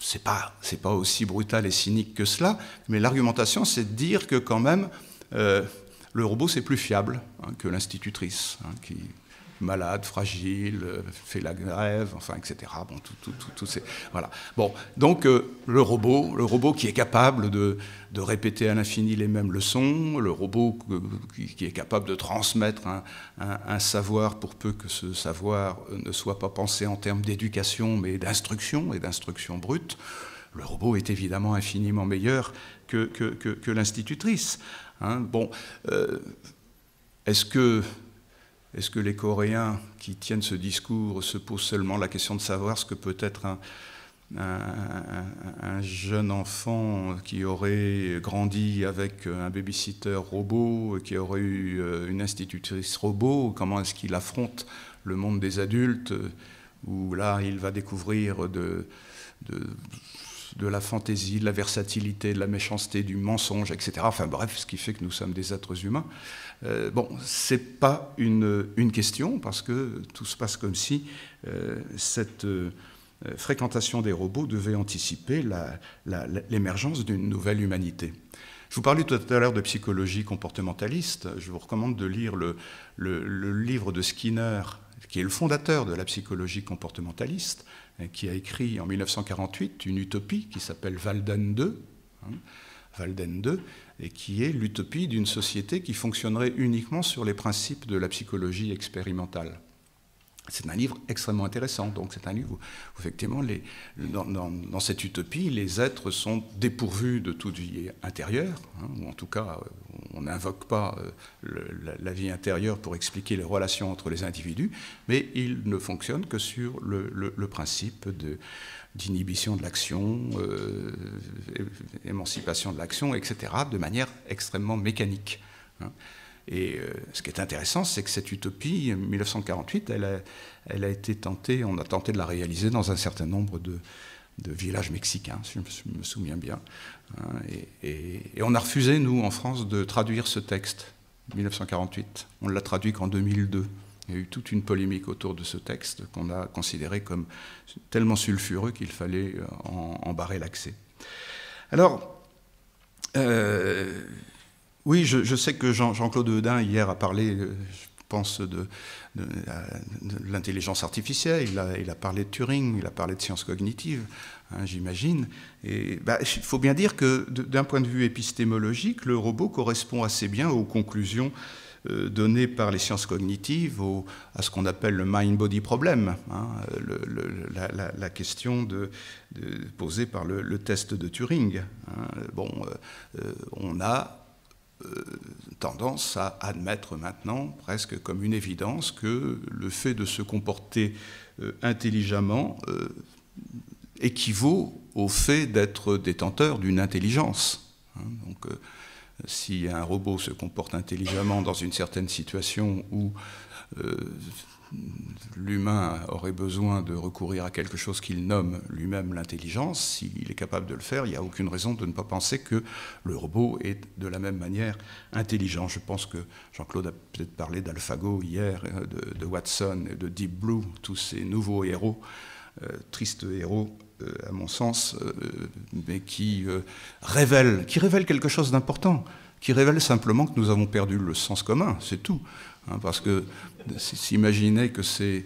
Speaker 1: C'est pas, pas aussi brutal et cynique que cela, mais l'argumentation, c'est de dire que quand même, euh, le robot, c'est plus fiable hein, que l'institutrice, hein, qui malade, fragile, fait la grève, enfin, etc. Bon, donc euh, le robot, le robot qui est capable de, répéter à l'infini les mêmes leçons, le robot qui, est capable de transmettre un, savoir pour peu que ce savoir euh, ne soit pas pensé en termes d'éducation, mais d'instruction et d'instruction brute. Le robot est évidemment infiniment meilleur que l'institutrice. Hein. bon, euh, est-ce que, les Coréens qui tiennent ce discours se posent seulement la question de savoir ce que peut être un, jeune enfant qui aurait grandi avec un babysitter robot, qui aurait eu euh, une institutrice robot, comment est-ce qu'il affronte le monde des adultes, où là il va découvrir de de la fantaisie, de la versatilité, de la méchanceté, du mensonge, etc. Enfin bref, ce qui fait que nous sommes des êtres humains. Euh, bon, bon, n'est pas une, question parce que tout se passe comme si euh, cette euh, fréquentation des robots devait anticiper l'émergence d'une nouvelle humanité. Je vous parlais tout à l'heure de psychologie comportementaliste. Je vous recommande de lire le livre de Skinner, qui est le fondateur de la psychologie comportementaliste, Hein, qui a écrit en 1948 une utopie qui s'appelle Valden 2, 2, et qui est l'utopie d'une société qui fonctionnerait uniquement sur les principes de la psychologie expérimentale. C'est un livre extrêmement intéressant. Donc, c'est un livre où, effectivement, dans, cette utopie, les êtres sont dépourvus de toute vie intérieure, hein, ou en tout cas, on n'invoque pas euh, la, vie intérieure pour expliquer les relations entre les individus, mais ils ne fonctionnent que sur le, principe d'inhibition de l'action, euh, émancipation de l'action, etc., de manière extrêmement mécanique. Hein. Et euh, ce qui est intéressant, c'est que cette utopie, 1948, euh, elle a, elle a, été tentée, on a tenté de la réaliser dans un certain nombre de, villages mexicains, si je me souviens bien. Hein, et, on a refusé, nous, en France, de traduire ce texte, 1948. On l'a traduit qu'en 2002. Il y a eu toute une polémique autour de ce texte qu'on a considéré comme tellement sulfureux qu'il fallait euh, en, barrer l'accès. Alors, oui, je, sais que Jean-Claude Jean hier, a parlé, euh, je pense, euh, de, l'intelligence artificielle. Il a, il a, parlé de Turing, il a parlé de sciences cognitives, hein, j'imagine. Et bah, il faut bien dire que, d'un point de vue épistémologique, le robot correspond assez bien aux conclusions euh, données par les sciences cognitives à ce qu'on appelle le mind-body problème, hein, la, question de, posée par le, test de Turing. Hein. Bon, on a euh, tendance à admettre maintenant, presque comme une évidence, que le fait de se comporter euh, intelligemment euh, équivaut au fait d'être détenteur d'une intelligence. Hein. donc, si un robot se comporte intelligemment dans une certaine situation où l'humain aurait besoin de recourir à quelque chose qu'il nomme lui-même l'intelligence, s'il est capable de le faire, il n'y a aucune raison de ne pas penser que le robot est de la même manière intelligent. Je pense que Jean-Claude a peut-être parlé d'AlphaGo hier, euh, de, de, Watson, de Deep Blue, tous ces nouveaux héros, euh, tristes héros euh, à mon sens, mais qui révèlent, qui quelque chose d'important, qui révèlent simplement que nous avons perdu le sens commun, c'est tout. Hein, parce que s'imaginer que ces,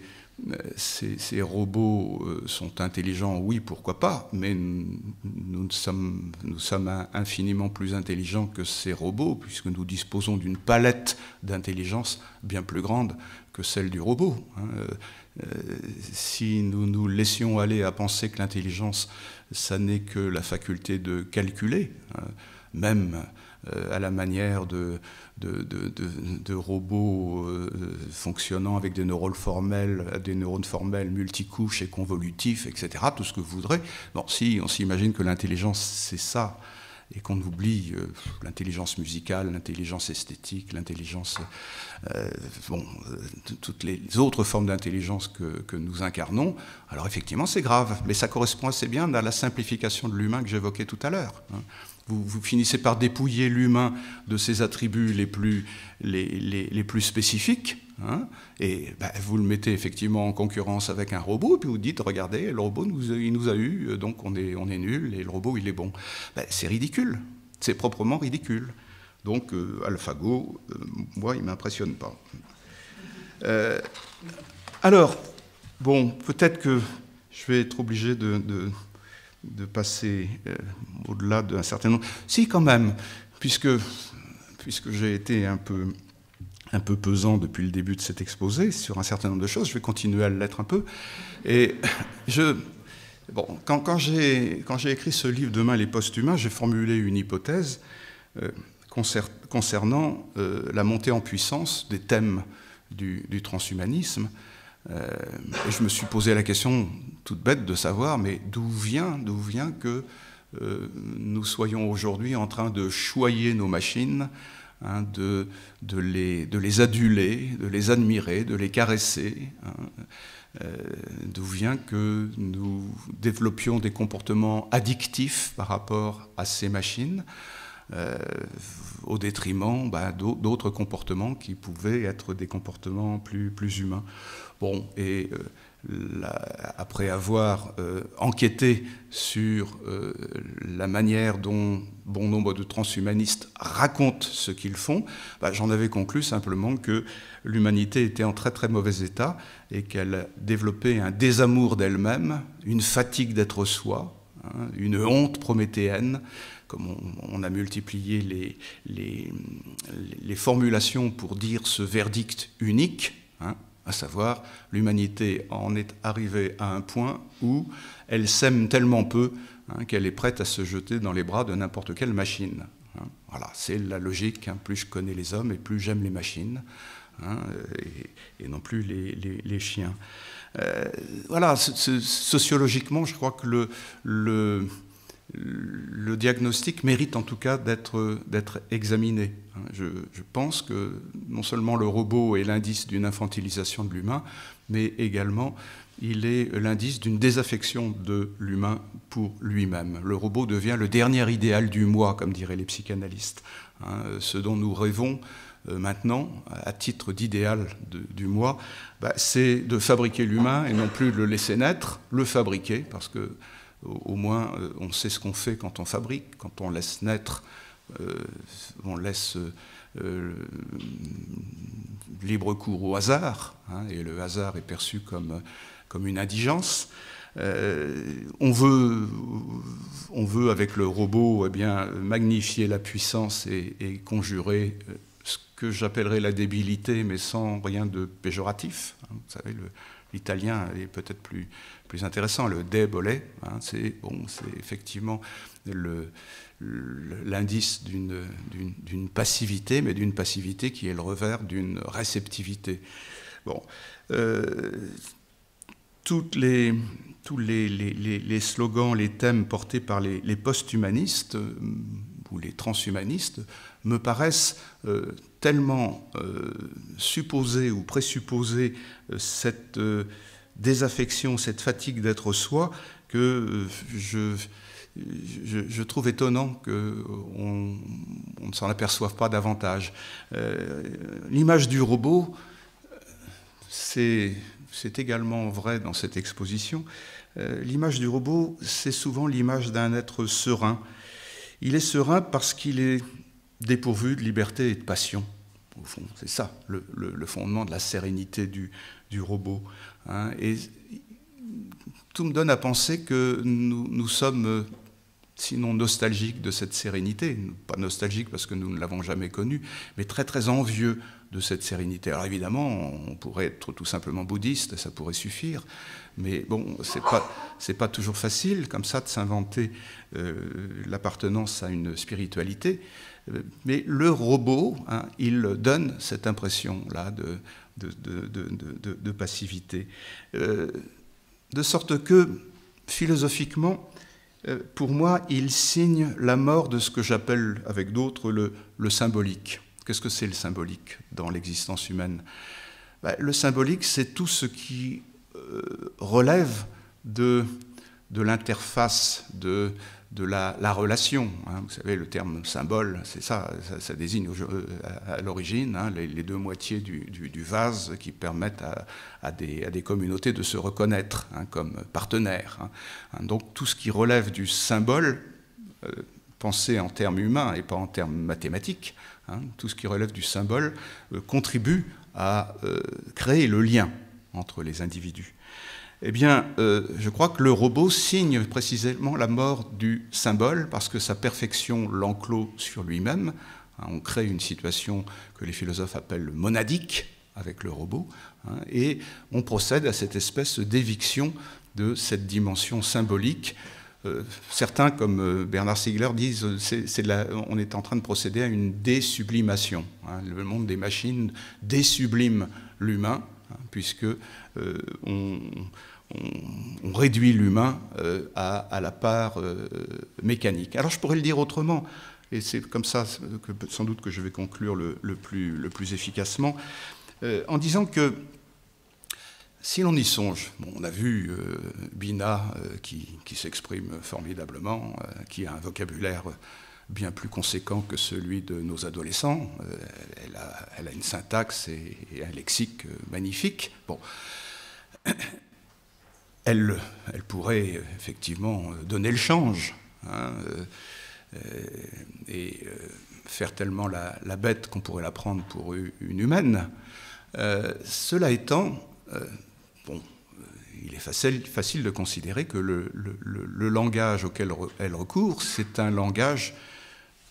Speaker 1: robots euh, sont intelligents, oui, pourquoi pas, mais nous sommes, infiniment plus intelligents que ces robots, puisque nous disposons d'une palette d'intelligence bien plus grande que celle du robot. Hein. Euh, euh, si nous nous laissions aller à penser que l'intelligence, ça n'est que la faculté de calculer, hein, même euh, à la manière de, robots euh, fonctionnant avec des neurones formels, des neurones formels multicouches et convolutifs, etc., tout ce que vous voudrez. Bon, si on s'imagine que l'intelligence, c'est ça, et qu'on oublie euh, l'intelligence musicale, l'intelligence esthétique, l'intelligence, bon, toutes les autres formes d'intelligence que, nous incarnons, alors effectivement c'est grave, mais ça correspond assez bien à la simplification de l'humain que j'évoquais tout à l'heure. Hein. Vous, finissez par dépouiller l'humain de ses attributs les plus, les, les, plus spécifiques, hein. et ben, vous le mettez effectivement en concurrence avec un robot, et puis vous dites, regardez, le robot, nous, il nous a eu, donc on est, on est nul, et le robot, il est bon. Ben, c'est ridicule, c'est proprement ridicule. Donc euh, AlphaGo, euh, moi, il ne m'impressionne pas. Euh, alors, bon, peut-être que je vais être obligé de de passer euh, au-delà d'un certain nombre. Si, quand même, puisque, j'ai été un peu, pesant depuis le début de cet exposé sur un certain nombre de choses, je vais continuer à l'être un peu. Et je. Bon, quand, j'ai écrit ce livre Demain les post-humains humains j'ai formulé une hypothèse euh, concernant euh, la montée en puissance des thèmes du transhumanisme euh, et je me suis posé la question toute bête de savoir, mais d'où vient, d'où vient que euh, nous soyons aujourd'hui en train de choyer nos machines, hein, de, les, aduler, de les admirer, de les caresser hein. euh, D'où vient que nous développions des comportements addictifs par rapport à ces machines euh, au détriment bah, d'autres comportements qui pouvaient être des comportements plus, plus humains. Bon, et euh, après avoir euh, enquêté sur la manière dont bon nombre de transhumanistes racontent ce qu'ils font, bah, j'en avais conclu simplement que l'humanité était en très très mauvais état et qu'elle développait un désamour d'elle-même, une fatigue d'être soi, hein, une honte prométhéenne comme on, a multiplié les, les, formulations pour dire ce verdict unique, hein, à savoir l'humanité en est arrivée à un point où elle s'aime tellement peu hein, qu'elle est prête à se jeter dans les bras de n'importe quelle machine. Hein. Voilà, c'est la logique, plus je connais les hommes et plus j'aime les machines. Et, non plus les, chiens. Euh, voilà, sociologiquement, je crois que le le diagnostic mérite en tout cas d'être examiné. Hein, je, pense que non seulement le robot est l'indice d'une infantilisation de l'humain, mais également il est l'indice d'une désaffection de l'humain pour lui-même. Le robot devient le dernier idéal du moi, comme diraient les psychanalystes. Hein, ce dont nous rêvons euh, maintenant, à titre d'idéal du moi, bah, c'est de fabriquer l'humain et non plus de le laisser naître, le fabriquer, parce que au moins euh, on sait ce qu'on fait quand on fabrique, quand on laisse naître, euh, on laisse euh, libre cours au hasard, hein, et le hasard est perçu comme, comme une indigence. on, veut, on veut, avec le robot, eh bien, magnifier la puissance et, conjurer ce que j'appellerais la débilité, mais sans rien de péjoratif. Hein, vous savez, le, l'italien est peut-être plus, plus intéressant, le débolet hein, c'est bon, effectivement l'indice d'une passivité, mais d'une passivité qui est le revers d'une réceptivité. Bon, euh, toutes les, tous les, les, les, slogans, les thèmes portés par les, posthumanistes euh, ou les transhumanistes me paraissent euh, tellement euh, supposées ou présupposer euh, cette désaffection, cette fatigue d'être soi, que je, je, trouve étonnant qu'on on ne s'en aperçoive pas davantage. L'image du robot, c'est également vrai dans cette exposition. L'image du robot, c'est souvent l'image d'un être serein. Il est serein parce qu'il est dépourvu de liberté et de passion. Au fond, c'est ça le, fondement de la sérénité du, robot. Hein. Et tout me donne à penser que nous, sommes, sinon nostalgiques de cette sérénité, pas nostalgiques parce que nous ne l'avons jamais connue, mais très très envieux de cette sérénité. Alors évidemment, on pourrait être tout simplement bouddhiste, ça pourrait suffire, mais bon, c'est pas pas toujours facile comme ça de s'inventer euh, l'appartenance à une spiritualité. Mais le robot, hein, il donne cette impression-là de, de, de, de, passivité. Euh, de sorte que, philosophiquement, euh, pour moi, il signe la mort de ce que j'appelle, avec d'autres, le, le, symbolique. Qu'est-ce que c'est le symbolique dans l'existence humaine ben, Le symbolique, c'est tout ce qui euh, relève de, l'interface, de de la, relation. Hein. Vous savez, le terme symbole, c'est ça, ça, désigne euh, à, l'origine hein, les, deux moitiés du, vase qui permettent à, des, communautés de se reconnaître hein, comme partenaires. Donc tout ce qui relève du symbole, euh, pensé en termes humains et pas en termes mathématiques, tout ce qui relève du symbole euh, contribue à créer le lien entre les individus eh bien, euh, je crois que le robot signe précisément la mort du symbole, parce que sa perfection l'enclos sur lui-même. Hein, on crée une situation que les philosophes appellent monadique avec le robot, hein, et on procède à cette espèce d'éviction de cette dimension symbolique. Euh, certains, comme euh, Bernard Sigler, disent qu'on est, est en train de procéder à une désublimation. Hein. le monde des machines désublime l'humain, puisque on, on, réduit l'humain euh, à, la part euh, mécanique. Alors je pourrais le dire autrement, et c'est comme ça que sans doute que je vais conclure le, plus, efficacement, euh, en disant que si l'on y songe, on a vu Bina qui, s'exprime formidablement, qui a un vocabulaire bien plus conséquent que celui de nos adolescents, elle a, une syntaxe et, un lexique magnifique. Bon elle, pourrait effectivement donner le change hein, euh, et euh, faire tellement la, bête qu'on pourrait la prendre pour une humaine. Euh, cela étant, bon, il est facile, facile de considérer que le, langage auquel elle recourt, c'est un langage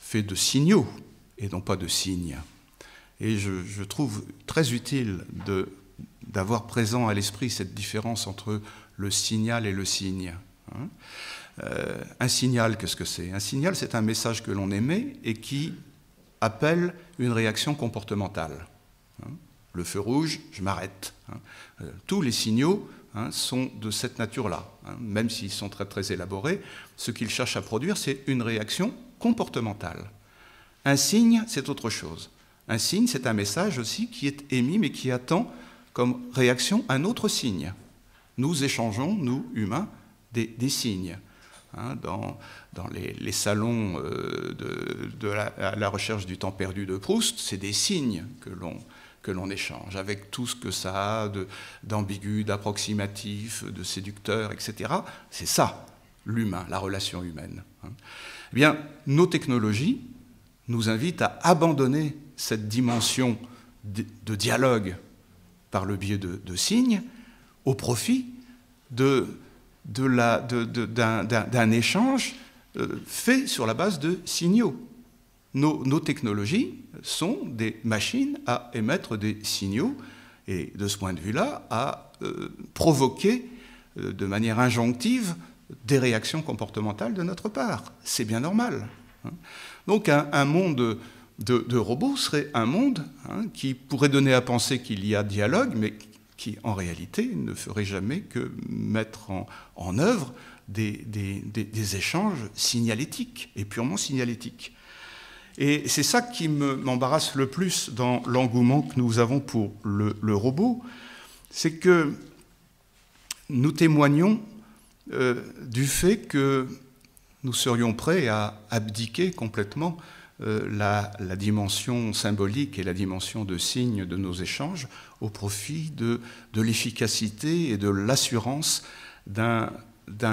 Speaker 1: fait de signaux et non pas de signes. Et je, je trouve très utile d'avoir présent à l'esprit cette différence entre le signal et le signe. Hein. Euh, un signal, qu'est-ce que c'est Un signal, c'est un message que l'on émet et qui appelle une réaction comportementale. Hein. le feu rouge, je m'arrête. Hein. Euh, tous les signaux sont de cette nature-là, même s'ils sont très très élaborés. Ce qu'ils cherchent à produire, c'est une réaction comportementale. Un signe, c'est autre chose. Un signe, c'est un message aussi qui est émis, mais qui attend comme réaction un autre signe nous échangeons, nous, humains, des, signes. Hein, dans, les, salons euh, de, la, à la, recherche du temps perdu de Proust, c'est des signes que l'on que l'on échange, avec tout ce que ça a d'ambigu, d'approximatif, de séducteur, etc. C'est ça, l'humain, la relation humaine. Hein. Eh bien, nos technologies nous invitent à abandonner cette dimension de dialogue par le biais de signes au profit d'un de, échange euh, fait sur la base de signaux. Nos, technologies sont des machines à émettre des signaux et de ce point de vue-là, à euh, provoquer euh, de manière injonctive des réactions comportementales de notre part. C'est bien normal. Hein. Donc un, monde de, robots serait un monde hein, qui pourrait donner à penser qu'il y a dialogue, mais qui en réalité ne ferait jamais que mettre en, œuvre des, échanges signalétiques et purement signalétiques. Et c'est ça qui m'embarrasse le plus dans l'engouement que nous avons pour le, robot, c'est que nous témoignons euh, du fait que nous serions prêts à abdiquer complètement euh, la, dimension symbolique et la dimension de signe de nos échanges au profit de, l'efficacité et de l'assurance d'un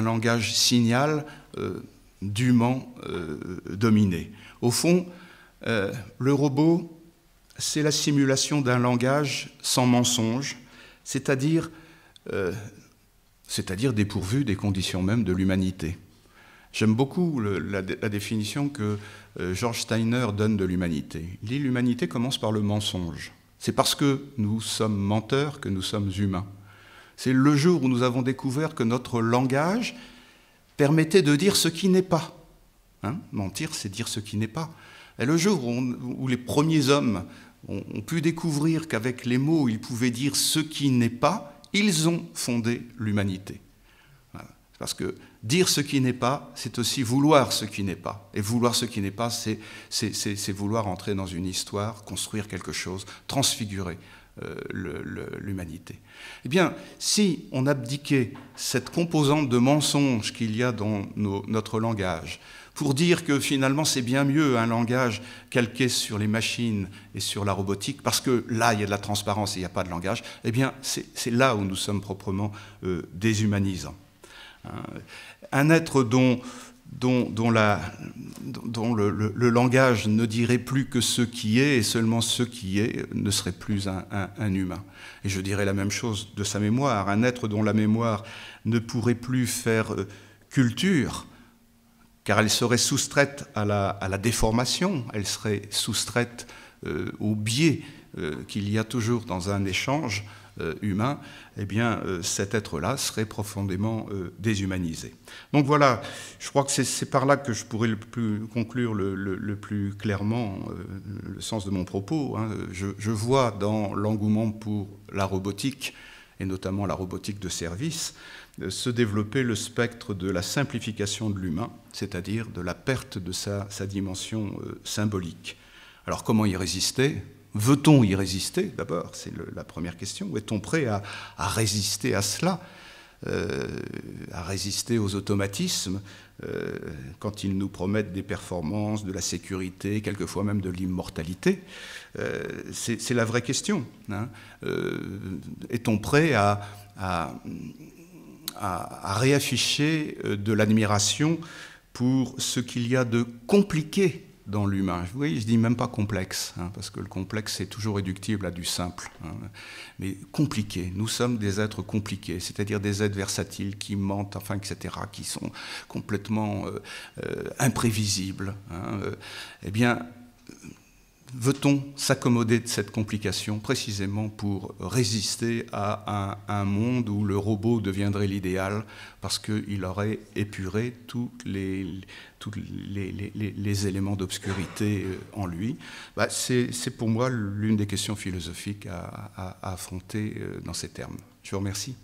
Speaker 1: langage signal euh, dûment euh, dominé. Au fond, le robot, c'est la simulation d'un langage sans mensonge, c'est-à-dire dépourvu des conditions mêmes de l'humanité. J'aime beaucoup la, définition que euh, George Steiner donne de l'humanité. Il dit l'humanité commence par le mensonge. C'est parce que nous sommes menteurs que nous sommes humains. C'est le jour où nous avons découvert que notre langage permettait de dire ce qui n'est pas. Hein, mentir, c'est dire ce qui n'est pas. Et le jour où, les premiers hommes ont pu découvrir qu'avec les mots, ils pouvaient dire ce qui n'est pas, ils ont fondé l'humanité. Parce que dire ce qui n'est pas, c'est aussi vouloir ce qui n'est pas. Et vouloir ce qui n'est pas, c'est, vouloir entrer dans une histoire, construire quelque chose, transfigurer euh, l'humanité. Eh bien, si on abdiquait cette composante de mensonge qu'il y a dans notre langage, pour dire que finalement c'est bien mieux un langage calqué sur les machines et sur la robotique, parce que là il y a de la transparence et il n'y a pas de langage, eh bien c'est là où nous sommes proprement euh, déshumanisants. Un être dont, le, langage ne dirait plus que ce qui est, et seulement ce qui est ne serait plus un, humain. Et je dirais la même chose de sa mémoire. Un être dont la mémoire ne pourrait plus faire euh, culture, car elle serait soustraite à la, déformation, elle serait soustraite euh, au biais euh, qu'il y a toujours dans un échange, euh, humain, eh bien, euh, cet être-là serait profondément euh, déshumanisé. Donc voilà, je crois que c'est par là que je pourrais le plus conclure le, plus clairement le sens de mon propos. Hein. Je, vois dans l'engouement pour la robotique, et notamment la robotique de service, se développer le spectre de la simplification de l'humain, c'est-à-dire de la perte de sa dimension symbolique. Alors comment y résister Veut-on y résister D'abord, c'est la première question. Est-on prêt à, résister à cela euh, à résister aux automatismes euh, quand ils nous promettent des performances, de la sécurité, quelquefois même de l'immortalité euh, C'est la vraie question. Hein. Est-on prêt à, à, réafficher de l'admiration pour ce qu'il y a de compliqué dans l'humain. Oui, je dis même pas complexe, hein, parce que le complexe c'est toujours réductible à du simple, hein, mais compliqué. Nous sommes des êtres compliqués, c'est-à-dire des êtres versatiles qui mentent, enfin, etc., qui sont complètement euh, euh, imprévisibles. Hein, euh. eh bien, Veut-on s'accommoder de cette complication précisément pour résister à un, monde où le robot deviendrait l'idéal parce qu'il aurait épuré tous les, tous les, les, les éléments d'obscurité euh, en lui bah, C'est pour moi l'une des questions philosophiques à affronter euh, dans ces termes. Je vous remercie.